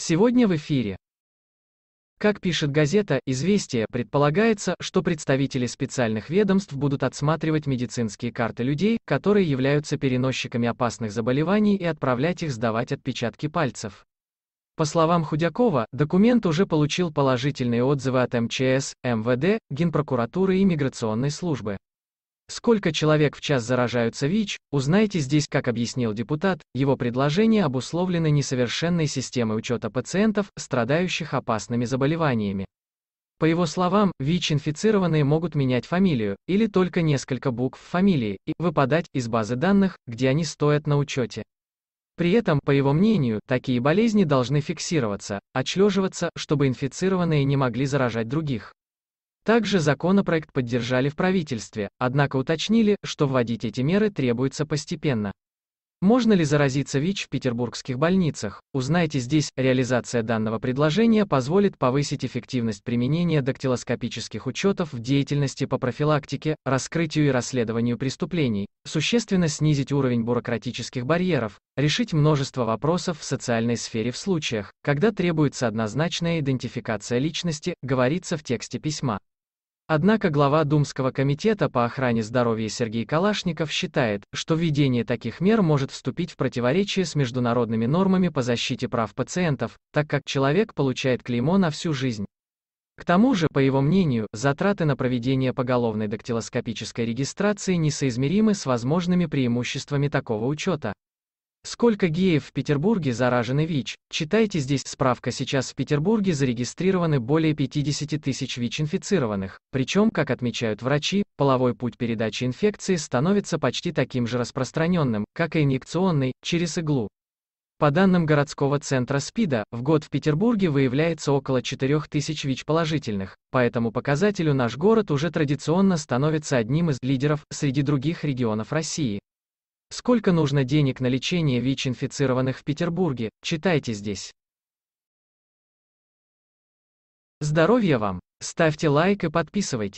Сегодня в эфире. Как пишет газета «Известия», предполагается, что представители специальных ведомств будут отсматривать медицинские карты людей, которые являются переносчиками опасных заболеваний и отправлять их сдавать отпечатки пальцев. По словам Худякова, документ уже получил положительные отзывы от МЧС, МВД, Генпрокуратуры и Миграционной службы. Сколько человек в час заражаются ВИЧ, узнайте здесь, как объяснил депутат, его предложение обусловлено несовершенной системой учета пациентов, страдающих опасными заболеваниями. По его словам, ВИЧ-инфицированные могут менять фамилию, или только несколько букв фамилии, и выпадать из базы данных, где они стоят на учете. При этом, по его мнению, такие болезни должны фиксироваться, отслеживаться, чтобы инфицированные не могли заражать других. Также законопроект поддержали в правительстве, однако уточнили, что вводить эти меры требуется постепенно. Можно ли заразиться ВИЧ в петербургских больницах? Узнайте здесь, реализация данного предложения позволит повысить эффективность применения дактилоскопических учетов в деятельности по профилактике, раскрытию и расследованию преступлений, существенно снизить уровень бюрократических барьеров, решить множество вопросов в социальной сфере в случаях, когда требуется однозначная идентификация личности, говорится в тексте письма. Однако глава Думского комитета по охране здоровья Сергей Калашников считает, что введение таких мер может вступить в противоречие с международными нормами по защите прав пациентов, так как человек получает клеймо на всю жизнь. К тому же, по его мнению, затраты на проведение поголовной дактилоскопической регистрации несоизмеримы с возможными преимуществами такого учета. Сколько геев в Петербурге заражены ВИЧ? Читайте здесь справка сейчас в Петербурге зарегистрированы более 50 тысяч ВИЧ-инфицированных, причем, как отмечают врачи, половой путь передачи инфекции становится почти таким же распространенным, как и инъекционный, через иглу. По данным городского центра СПИДа, в год в Петербурге выявляется около 4000 ВИЧ-положительных, по этому показателю наш город уже традиционно становится одним из лидеров среди других регионов России. Сколько нужно денег на лечение ВИЧ-инфицированных в Петербурге, читайте здесь. Здоровья вам! Ставьте лайк и подписывайтесь.